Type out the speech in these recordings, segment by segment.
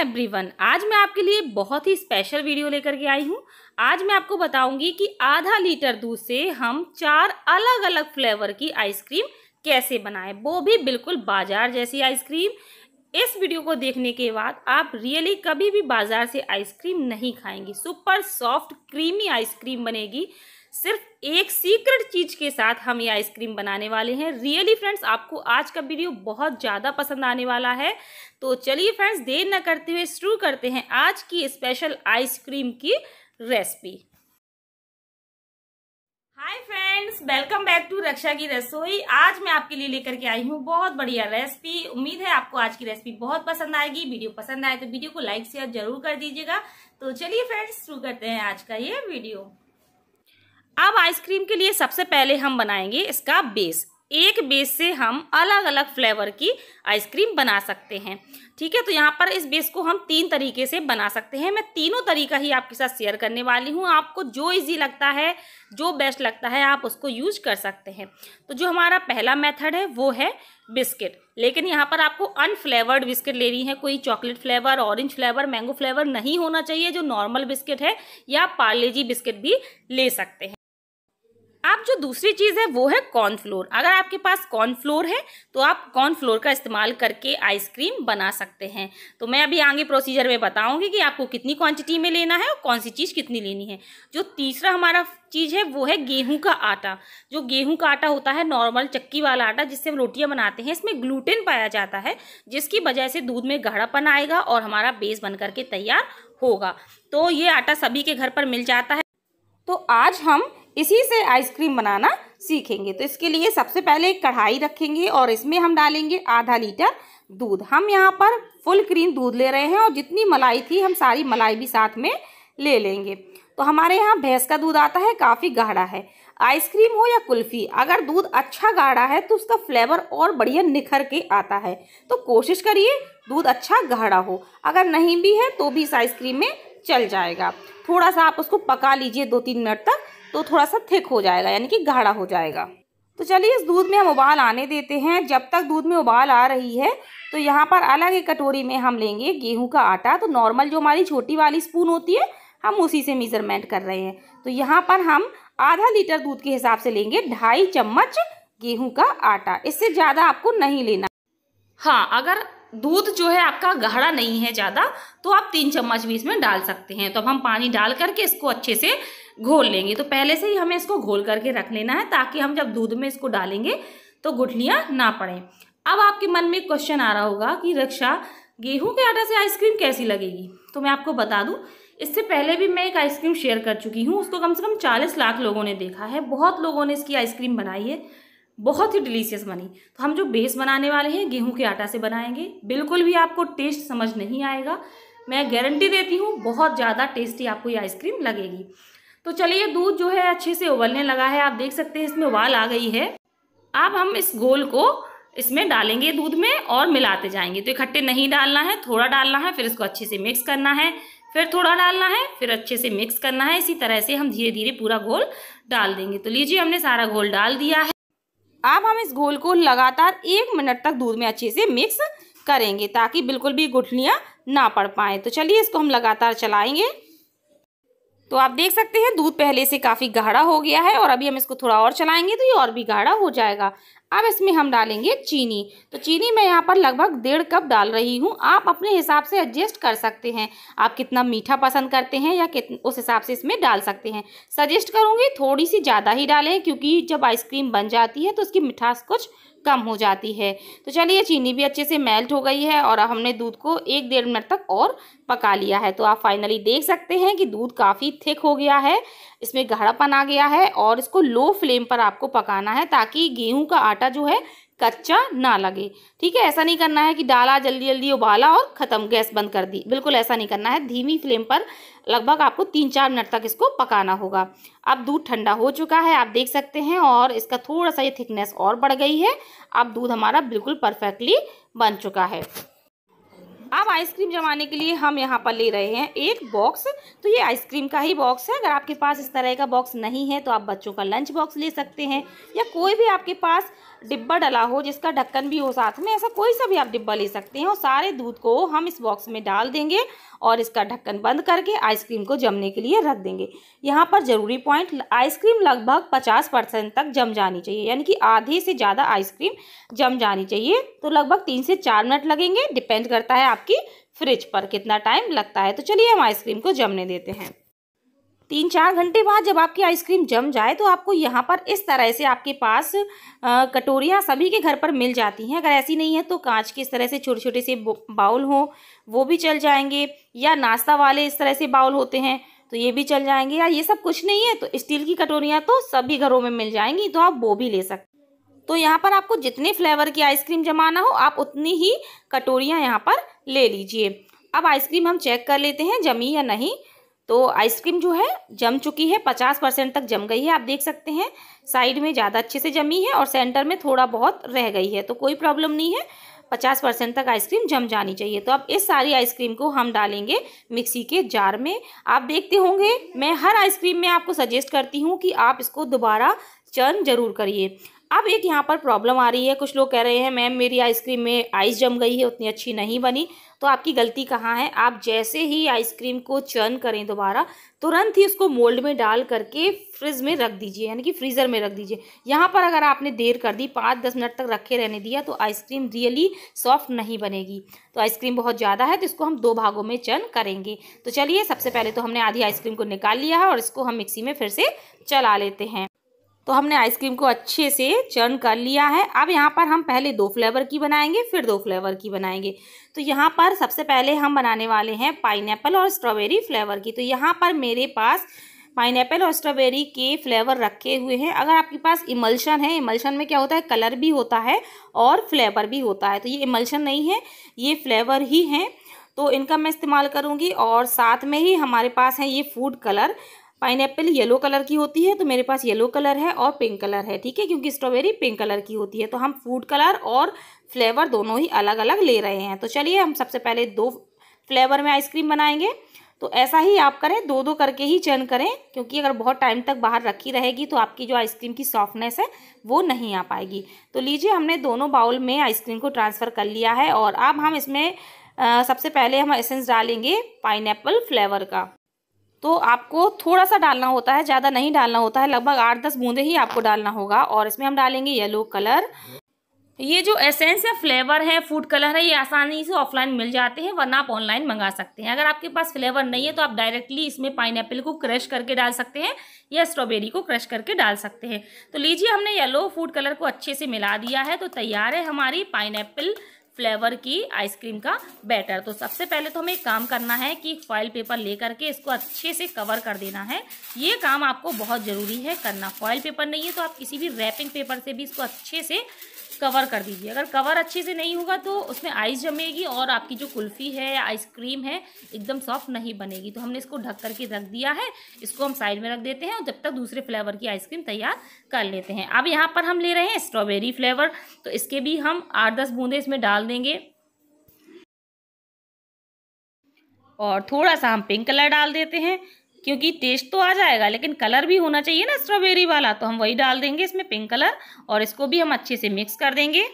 everyone आज मैं आपके लिए बहुत ही स्पेशल वीडियो लेकर के आई हूँ आज मैं आपको बताऊंगी कि आधा लीटर दूध से हम चार अलग अलग फ्लेवर की आइसक्रीम कैसे बनाएं वो भी बिल्कुल बाजार जैसी आइसक्रीम इस वीडियो को देखने के बाद आप रियली कभी भी बाजार से आइसक्रीम नहीं खाएंगी सुपर सॉफ्ट क्रीमी आइसक्रीम बनेगी सिर्फ एक सीक्रेट चीज़ के साथ हम ये आइसक्रीम बनाने वाले हैं रियली फ्रेंड्स आपको आज का वीडियो बहुत ज़्यादा पसंद आने वाला है तो चलिए फ्रेंड्स देर न करते हुए शुरू करते हैं आज की स्पेशल आइसक्रीम की recipe hi friends welcome back to Raksha की रसोई आज मैं आपके लिए लेकर के आई हूँ बहुत बढ़िया रेसिपी उम्मीद है आपको आज की रेसिपी बहुत पसंद आएगी वीडियो पसंद आए तो वीडियो को लाइक शेयर जरूर कर दीजिएगा तो चलिए फ्रेंड्स शुरू करते हैं आज का ये वीडियो अब आइसक्रीम के लिए सबसे पहले हम बनाएंगे इसका बेस एक बेस से हम अलग अलग फ्लेवर की आइसक्रीम बना सकते हैं ठीक है तो यहाँ पर इस बेस को हम तीन तरीके से बना सकते हैं मैं तीनों तरीका ही आपके साथ शेयर करने वाली हूँ आपको जो इजी लगता है जो बेस्ट लगता है आप उसको यूज कर सकते हैं तो जो हमारा पहला मेथड है वो है बिस्किट लेकिन यहाँ पर आपको अनफ्लेवर्ड बिस्किट लेनी है कोई chocolate flavour orange flavour mango flavour नहीं होना चाहिए जो नॉर्मल बिस्किट है या पार्लेजी बिस्किट भी ले सकते हैं आप जो दूसरी चीज़ है वो है कॉर्नफ्लोर अगर आपके पास कॉर्नफ्लोर है तो आप कॉर्नफ्लोर का इस्तेमाल करके आइसक्रीम बना सकते हैं तो मैं अभी आगे प्रोसीजर में बताऊंगी कि आपको कितनी क्वांटिटी में लेना है और कौन सी चीज़ कितनी लेनी है जो तीसरा हमारा चीज़ है वो है गेहूं का आटा जो गेहूं का आटा होता है नॉर्मल चक्की वाला आटा जिससे हम रोटियां बनाते हैं इसमें ग्लूटेन पाया जाता है जिसकी वजह से दूध में गाढ़ापन आएगा और हमारा बेस बन करके तैयार होगा तो ये आटा सभी के घर पर मिल जाता है तो आज हम इसी से आइसक्रीम बनाना सीखेंगे तो इसके लिए सबसे पहले एक कढ़ाई रखेंगे और इसमें हम डालेंगे आधा लीटर दूध हम यहाँ पर फुल क्रीम दूध ले रहे हैं और जितनी मलाई थी हम सारी मलाई भी साथ में ले लेंगे तो हमारे यहाँ भैंस का दूध आता है काफ़ी गाढ़ा है आइसक्रीम हो या कुल्फ़ी अगर दूध अच्छा गाढ़ा है तो उसका फ्लेवर और बढ़िया निखर के आता है तो कोशिश करिए दूध अच्छा गाढ़ा हो अगर नहीं भी है तो भी इस आइसक्रीम में चल जाएगा थोड़ा सा आप उसको पका लीजिए दो तीन मिनट तक तो थोड़ा सा थिक हो जाएगा यानी कि गाढ़ा हो जाएगा तो चलिए इस दूध में हम उबाल आने देते हैं जब तक दूध में उबाल आ रही है तो यहाँ पर अलग एक कटोरी में हम लेंगे गेहूं का आटा तो नॉर्मल जो हमारी छोटी वाली स्पून होती है हम उसी से मेज़रमेंट कर रहे हैं तो यहाँ पर हम आधा लीटर दूध के हिसाब से लेंगे ढाई चम्मच गेहूं का आटा इससे ज़्यादा आपको नहीं लेना हाँ अगर दूध जो है आपका गाढ़ा नहीं है ज़्यादा तो आप तीन चम्मच भी इसमें डाल सकते हैं तो अब हम पानी डाल करके इसको अच्छे से घोल लेंगे तो पहले से ही हमें इसको घोल करके रख लेना है ताकि हम जब दूध में इसको डालेंगे तो गुठलियाँ ना पड़ें अब आपके मन में क्वेश्चन आ रहा होगा कि रक्षा गेहूं के आटा से आइसक्रीम कैसी लगेगी तो मैं आपको बता दूं इससे पहले भी मैं एक आइसक्रीम शेयर कर चुकी हूँ उसको कम से कम चालीस लाख लोगों ने देखा है बहुत लोगों ने इसकी आइसक्रीम बनाई है बहुत ही डिलीशियस बनी तो हम जो बेस बनाने वाले हैं गेहूं के आटा से बनाएंगे बिल्कुल भी आपको टेस्ट समझ नहीं आएगा मैं गारंटी देती हूँ बहुत ज़्यादा टेस्टी आपको ये आइसक्रीम लगेगी तो चलिए दूध जो है अच्छे से उबलने लगा है आप देख सकते हैं इसमें उबाल आ गई है अब हम इस घोल को इसमें डालेंगे दूध में और मिलाते जाएंगे तो इकट्ठे नहीं डालना है थोड़ा डालना है फिर इसको अच्छे से मिक्स करना है फिर थोड़ा डालना है फिर अच्छे से मिक्स करना है इसी तरह से हम धीरे धीरे पूरा घोल डाल देंगे तो लीजिए हमने सारा घोल डाल दिया है अब हम इस घोल को लगातार एक मिनट तक दूध में अच्छे से मिक्स करेंगे ताकि बिल्कुल भी गुठलियाँ ना पड़ पाएँ तो चलिए इसको हम लगातार चलाएँगे तो आप देख सकते हैं दूध पहले से काफ़ी गाढ़ा हो गया है और अभी हम इसको थोड़ा और चलाएंगे तो ये और भी गाढ़ा हो जाएगा अब इसमें हम डालेंगे चीनी तो चीनी मैं यहाँ पर लगभग डेढ़ कप डाल रही हूँ आप अपने हिसाब से एडजस्ट कर सकते हैं आप कितना मीठा पसंद करते हैं या कित उस हिसाब से इसमें डाल सकते हैं सजेस्ट करूँगी थोड़ी सी ज़्यादा ही डालें क्योंकि जब आइसक्रीम बन जाती है तो उसकी मिठास कुछ कम हो जाती है तो चलिए चीनी भी अच्छे से मेल्ट हो गई है और हमने दूध को एक डेढ़ मिनट तक और पका लिया है तो आप फाइनली देख सकते हैं कि दूध काफ़ी थिक हो गया है इसमें गाढ़ापन आ गया है और इसको लो फ्लेम पर आपको पकाना है ताकि गेहूं का आटा आटा जो है कच्चा ना लगे ठीक है ऐसा नहीं करना है कि डाला जल्दी जल्दी उबाला और ख़त्म गैस बंद कर दी बिल्कुल ऐसा नहीं करना है धीमी फ्लेम पर लगभग आपको तीन चार मिनट तक इसको पकाना होगा अब दूध ठंडा हो चुका है आप देख सकते हैं और इसका थोड़ा सा ये थिकनेस और बढ़ गई है अब दूध हमारा बिल्कुल परफेक्टली बन चुका है अब आइसक्रीम जमाने के लिए हम यहाँ पर ले रहे हैं एक बॉक्स तो ये आइसक्रीम का ही बॉक्स है अगर आपके पास इस तरह का बॉक्स नहीं है तो आप बच्चों का लंच बॉक्स ले सकते हैं या कोई भी आपके पास डिब्बा डला हो जिसका ढक्कन भी हो साथ में ऐसा कोई सा भी आप डिब्बा ले सकते हैं और सारे दूध को हम इस बॉक्स में डाल देंगे और इसका ढक्कन बंद करके आइसक्रीम को जमने के लिए रख देंगे यहाँ पर ज़रूरी पॉइंट आइसक्रीम लगभग पचास परसेंट तक जम जानी चाहिए यानी कि आधे से ज़्यादा आइसक्रीम जम जानी चाहिए तो लगभग तीन से चार मिनट लगेंगे डिपेंड करता है आपकी फ्रिज पर कितना टाइम लगता है तो चलिए हम आइसक्रीम को जमने देते हैं तीन चार घंटे बाद जब आपकी आइसक्रीम जम जाए तो आपको यहाँ पर इस तरह से आपके पास कटोरियाँ सभी के घर पर मिल जाती हैं अगर ऐसी नहीं है तो कांच के इस तरह से छोटे छोटे से बाउल हों वो भी चल जाएंगे या नाश्ता वाले इस तरह से बाउल होते हैं तो ये भी चल जाएंगे या ये सब कुछ नहीं है तो स्टील की कटोरियाँ तो सभी घरों में मिल जाएंगी तो आप वो भी ले सकते तो यहाँ पर आपको जितने फ्लेवर की आइसक्रीम जमाना हो आप उतनी ही कटोरियाँ यहाँ पर ले लीजिए अब आइसक्रीम हम चेक कर लेते हैं जमी या नहीं तो आइसक्रीम जो है जम चुकी है पचास परसेंट तक जम गई है आप देख सकते हैं साइड में ज़्यादा अच्छे से जमी है और सेंटर में थोड़ा बहुत रह गई है तो कोई प्रॉब्लम नहीं है पचास परसेंट तक आइसक्रीम जम जानी चाहिए तो अब इस सारी आइसक्रीम को हम डालेंगे मिक्सी के जार में आप देखते होंगे मैं हर आइसक्रीम में आपको सजेस्ट करती हूँ कि आप इसको दोबारा चर्न जरूर करिए अब एक यहाँ पर प्रॉब्लम आ रही है कुछ लोग कह रहे हैं मैम मेरी आइसक्रीम में आइस जम गई है उतनी अच्छी नहीं बनी तो आपकी गलती कहाँ है आप जैसे ही आइसक्रीम को चर्न करें दोबारा तुरंत ही उसको मोल्ड में डाल करके फ्रिज में रख दीजिए यानी कि फ्रीज़र में रख दीजिए यहाँ पर अगर आपने देर कर दी पाँच दस मिनट तक रखे रहने दिया तो आइसक्रीम रियली सॉफ्ट नहीं बनेगी तो आइसक्रीम बहुत ज़्यादा है तो इसको हम दो भागों में चर्न करेंगे तो चलिए सबसे पहले तो हमने आधी आइसक्रीम को निकाल लिया है और इसको हम मिक्सी में फिर से चला लेते हैं तो हमने आइसक्रीम को अच्छे से चर्न कर लिया है अब यहाँ पर हम पहले दो फ्लेवर की बनाएंगे फिर दो फ्लेवर की बनाएंगे तो यहाँ पर सबसे पहले हम बनाने वाले हैं पाइन और स्ट्रॉबेरी फ्लेवर की तो यहाँ पर मेरे पास पाइन और स्ट्रॉबेरी के फ्लेवर रखे हुए हैं अगर आपके पास इमल्शन है इमल्शन में क्या होता है कलर भी होता है और फ्लेवर भी होता है तो ये इमल्शन नहीं है ये फ्लेवर ही हैं तो इनका मैं इस्तेमाल करूँगी और साथ में ही हमारे पास हैं ये food colour pine yellow colour की होती है तो मेरे पास येलो कलर है और पिंक कलर है ठीक है क्योंकि स्ट्रॉबेरी पिंक कलर की होती है तो हम फूड कलर और फ्लेवर दोनों ही अलग अलग ले रहे हैं तो चलिए हम सबसे पहले दो फ्लेवर में आइसक्रीम बनाएंगे तो ऐसा ही आप करें दो दो करके ही चयन करें क्योंकि अगर बहुत टाइम तक बाहर रखी रहेगी तो आपकी जो आइसक्रीम की सॉफ्टनेस है वो नहीं आ पाएगी तो लीजिए हमने दोनों बाउल में आइसक्रीम को ट्रांसफ़र कर लिया है और अब हम इसमें आ, सबसे पहले हम एसेंस डालेंगे पाइनएप्पल फ्लेवर का तो आपको थोड़ा सा डालना होता है ज़्यादा नहीं डालना होता है लगभग आठ दस बूंदे ही आपको डालना होगा और इसमें हम डालेंगे येलो कलर ये जो एसेंस या फ्लेवर है फूड कलर है ये आसानी से ऑफलाइन मिल जाते हैं वरना आप ऑनलाइन मंगा सकते हैं अगर आपके पास फ्लेवर नहीं है तो आप डायरेक्टली इसमें पाइन को क्रश करके डाल सकते हैं या स्ट्रॉबेरी को क्रश करके डाल सकते हैं तो लीजिए हमने येलो फूड कलर को अच्छे से मिला दिया है तो तैयार है हमारी पाइन फ्लेवर की आइसक्रीम का बैटर तो सबसे पहले तो हमें एक काम करना है कि फॉइल पेपर लेकर के इसको अच्छे से कवर कर देना है ये काम आपको बहुत ज़रूरी है करना फॉइल पेपर नहीं है तो आप किसी भी रैपिंग पेपर से भी इसको अच्छे से कवर कर दीजिए अगर कवर अच्छे से नहीं होगा तो उसमें आइस जमेगी और आपकी जो कुल्फ़ी है या आइसक्रीम है एकदम सॉफ्ट नहीं बनेगी तो हमने इसको ढक करके रख दिया है इसको हम साइड में रख देते हैं और जब तक दूसरे फ्लेवर की आइसक्रीम तैयार कर लेते हैं अब यहाँ पर हम ले रहे हैं स्ट्रॉबेरी फ्लेवर तो इसके भी हम आठ दस बूंदे इसमें डाल देंगे और थोड़ा सा हम पिंक कलर डाल देते हैं क्योंकि टेस्ट तो आ जाएगा लेकिन कलर भी होना चाहिए ना स्ट्रॉबेरी वाला तो हम वही डाल देंगे इसमें पिंक कलर और इसको भी हम अच्छे से मिक्स कर देंगे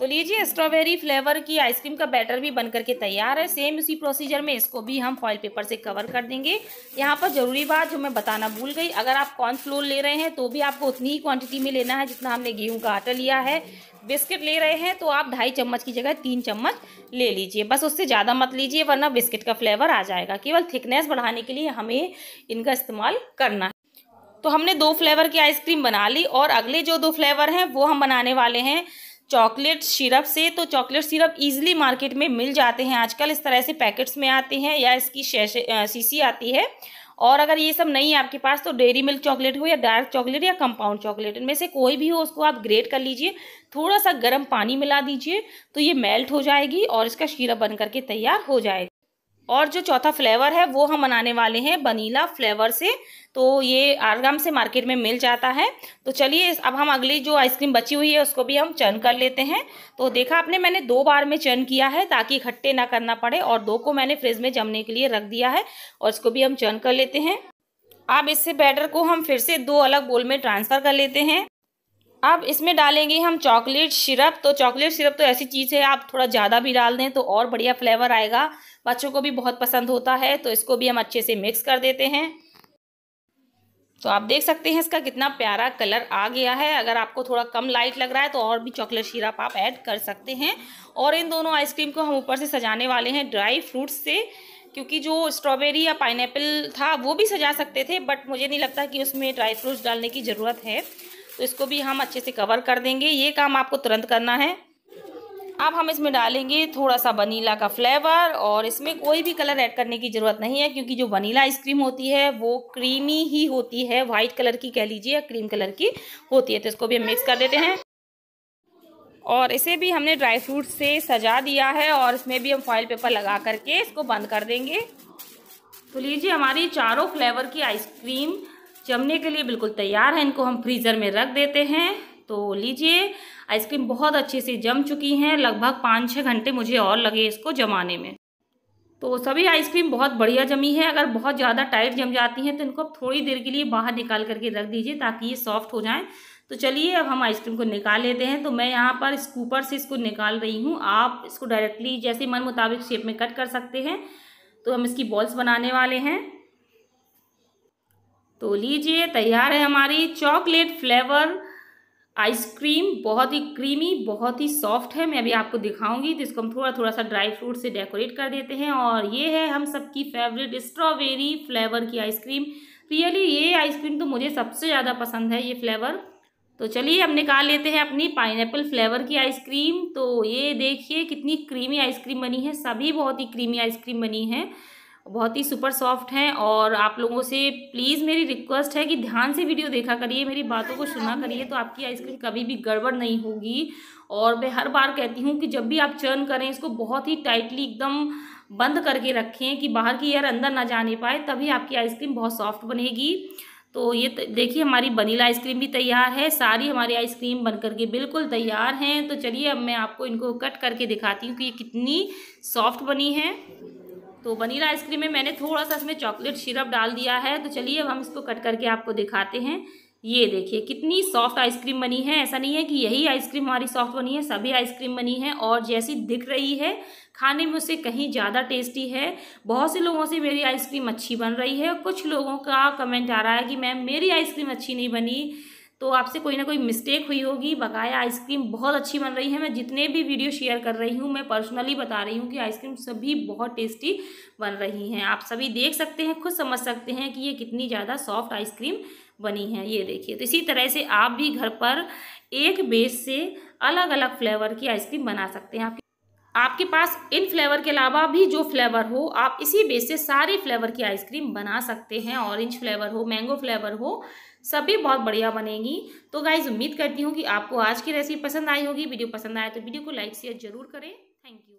तो लीजिए स्ट्रॉबेरी फ्लेवर की आइसक्रीम का बैटर भी बनकर के तैयार है सेम उसी प्रोसीजर में इसको भी हम फॉइल पेपर से कवर कर देंगे यहाँ पर ज़रूरी बात जो मैं बताना भूल गई अगर आप कॉर्नफ्लोर ले रहे हैं तो भी आपको उतनी ही क्वांटिटी में लेना है जितना हमने गेहूँ का आटा लिया है बिस्किट ले रहे हैं तो आप ढाई चम्मच की जगह तीन चम्मच ले लीजिए बस उससे ज़्यादा मत लीजिए वरना बिस्किट का फ्लेवर आ जाएगा केवल थिकनेस बढ़ाने के लिए हमें इनका इस्तेमाल करना है तो हमने दो फ्लेवर की आइसक्रीम बना ली और अगले जो दो फ्लेवर हैं वो हम बनाने वाले हैं चॉकलेट सिरप से तो चॉकलेट सिरप ईजिली मार्केट में मिल जाते हैं आजकल इस तरह से पैकेट्स में आते हैं या इसकी शीशी आती है और अगर ये सब नहीं है आपके पास तो डेयरी मिल्क चॉकलेट हो या डार्क चॉकलेट या कंपाउंड चॉकलेट इनमें से कोई भी हो उसको आप ग्रेट कर लीजिए थोड़ा सा गर्म पानी मिला दीजिए तो ये मेल्ट हो जाएगी और इसका शीरा बन करके तैयार हो जाएगा और जो चौथा फ्लेवर है वो हम बनाने वाले हैं वनीला फ्लेवर से तो ये आराम से मार्केट में मिल जाता है तो चलिए अब हम अगली जो आइसक्रीम बची हुई है उसको भी हम चर्न कर लेते हैं तो देखा आपने मैंने दो बार में चर्न किया है ताकि इकट्ठे ना करना पड़े और दो को मैंने फ्रिज में जमने के लिए रख दिया है और इसको भी हम चर्न कर लेते हैं अब इससे बैटर को हम फिर से दो अलग बोल में ट्रांसफ़र कर लेते हैं अब इसमें डालेंगे हम चॉकलेट सिरप तो चॉकलेट सिरप तो ऐसी चीज़ है आप थोड़ा ज़्यादा भी डाल दें तो और बढ़िया फ्लेवर आएगा बच्चों को भी बहुत पसंद होता है तो इसको भी हम अच्छे से मिक्स कर देते हैं तो आप देख सकते हैं इसका कितना प्यारा कलर आ गया है अगर आपको थोड़ा कम लाइट लग रहा है तो और भी चॉकलेट सिरप आप ऐड कर सकते हैं और इन दोनों आइसक्रीम को हम ऊपर से सजाने वाले हैं ड्राई फ्रूट्स से क्योंकि जो स्ट्रॉबेरी या पाइनएप्पल था वो भी सजा सकते थे बट मुझे नहीं लगता कि उसमें ड्राई फ्रूट्स डालने की ज़रूरत है तो इसको भी हम अच्छे से कवर कर देंगे ये काम आपको तुरंत करना है अब हम इसमें डालेंगे थोड़ा सा वनीला का फ्लेवर और इसमें कोई भी कलर ऐड करने की ज़रूरत नहीं है क्योंकि जो वनीला आइसक्रीम होती है वो क्रीमी ही होती है वाइट कलर की कह लीजिए या क्रीम कलर की होती है तो इसको भी हम मिक्स कर देते हैं और इसे भी हमने ड्राई फ्रूट से सजा दिया है और इसमें भी हम फॉइल पेपर लगा करके इसको बंद कर देंगे तो लीजिए हमारी चारों फ्लेवर की आइसक्रीम जमने के लिए बिल्कुल तैयार है इनको हम फ्रीज़र में रख देते हैं तो लीजिए आइसक्रीम बहुत अच्छे से जम चुकी हैं लगभग पाँच छः घंटे मुझे और लगे इसको जमाने में तो सभी आइसक्रीम बहुत बढ़िया जमी है अगर बहुत ज़्यादा टाइट जम जाती हैं तो इनको अब थोड़ी देर के लिए बाहर निकाल करके रख दीजिए ताकि ये सॉफ्ट हो जाएं तो चलिए अब हम आइसक्रीम को निकाल लेते हैं तो मैं यहाँ पर स्कूपर से इसको निकाल रही हूँ आप इसको डायरेक्टली जैसे मन मुताबिक शेप में कट कर सकते हैं तो हम इसकी बॉल्स बनाने वाले हैं तो लीजिए तैयार है हमारी चॉकलेट फ्लेवर आइसक्रीम बहुत ही क्रीमी बहुत ही सॉफ्ट है मैं अभी आपको दिखाऊंगी तो इसको हम थोड़ा थोड़ा सा ड्राई फ्रूट से डेकोरेट कर देते हैं और ये है हम सबकी फेवरेट स्ट्रॉबेरी फ्लेवर की आइसक्रीम रियली ये आइसक्रीम तो मुझे सबसे ज़्यादा पसंद है ये फ्लेवर तो चलिए हम निकाल लेते हैं अपनी पाइनएप्पल फ्लेवर की आइसक्रीम तो ये देखिए कितनी क्रीमी आइसक्रीम बनी है सभी बहुत ही क्रीमी आइसक्रीम बनी है बहुत ही सुपर सॉफ्ट हैं और आप लोगों से प्लीज़ मेरी रिक्वेस्ट है कि ध्यान से वीडियो देखा करिए मेरी बातों को सुना करिए तो आपकी आइसक्रीम कभी भी गड़बड़ नहीं होगी और मैं हर बार कहती हूँ कि जब भी आप चर्न करें इसको बहुत ही टाइटली एकदम बंद करके रखें कि बाहर की एयर अंदर ना जाने पाए तभी आपकी आइसक्रीम बहुत सॉफ्ट बनेगी तो ये देखिए हमारी वनीला आइसक्रीम भी तैयार है सारी हमारी आइसक्रीम बन करके बिल्कुल तैयार हैं तो चलिए अब मैं आपको इनको कट करके दिखाती हूँ कि ये कितनी सॉफ्ट बनी है तो वनीला आइसक्रीम में मैंने थोड़ा सा इसमें चॉकलेट सिरप डाल दिया है तो चलिए अब हम इसको कट करके आपको दिखाते हैं ये देखिए कितनी सॉफ्ट आइसक्रीम बनी है ऐसा नहीं है कि यही आइसक्रीम हमारी सॉफ्ट बनी है सभी आइसक्रीम बनी है और जैसी दिख रही है खाने में उससे कहीं ज़्यादा टेस्टी है बहुत से लोगों से मेरी आइसक्रीम अच्छी बन रही है कुछ लोगों का कमेंट आ रहा है कि मैम मेरी आइसक्रीम अच्छी नहीं बनी तो आपसे कोई ना कोई मिस्टेक हुई होगी बकाया आइसक्रीम बहुत अच्छी बन रही है मैं जितने भी वीडियो शेयर कर रही हूँ मैं पर्सनली बता रही हूँ कि आइसक्रीम सभी बहुत टेस्टी बन रही हैं आप सभी देख सकते हैं खुद समझ सकते हैं कि ये कितनी ज़्यादा सॉफ्ट आइसक्रीम बनी है ये देखिए तो इसी तरह से आप भी घर पर एक बेस से अलग अलग फ्लेवर की आइसक्रीम बना सकते हैं आप आपके पास इन फ्लेवर के अलावा भी जो फ्लेवर हो आप इसी बेस से सारे फ्लेवर की आइसक्रीम बना सकते हैं ऑरेंज फ्लेवर हो मैंगो फ्लेवर हो सभी बहुत बढ़िया बनेगी तो गाइज उम्मीद करती हूँ कि आपको आज की रेसिपी पसंद आई होगी वीडियो पसंद आए तो वीडियो को लाइक शेयर जरूर करें थैंक यू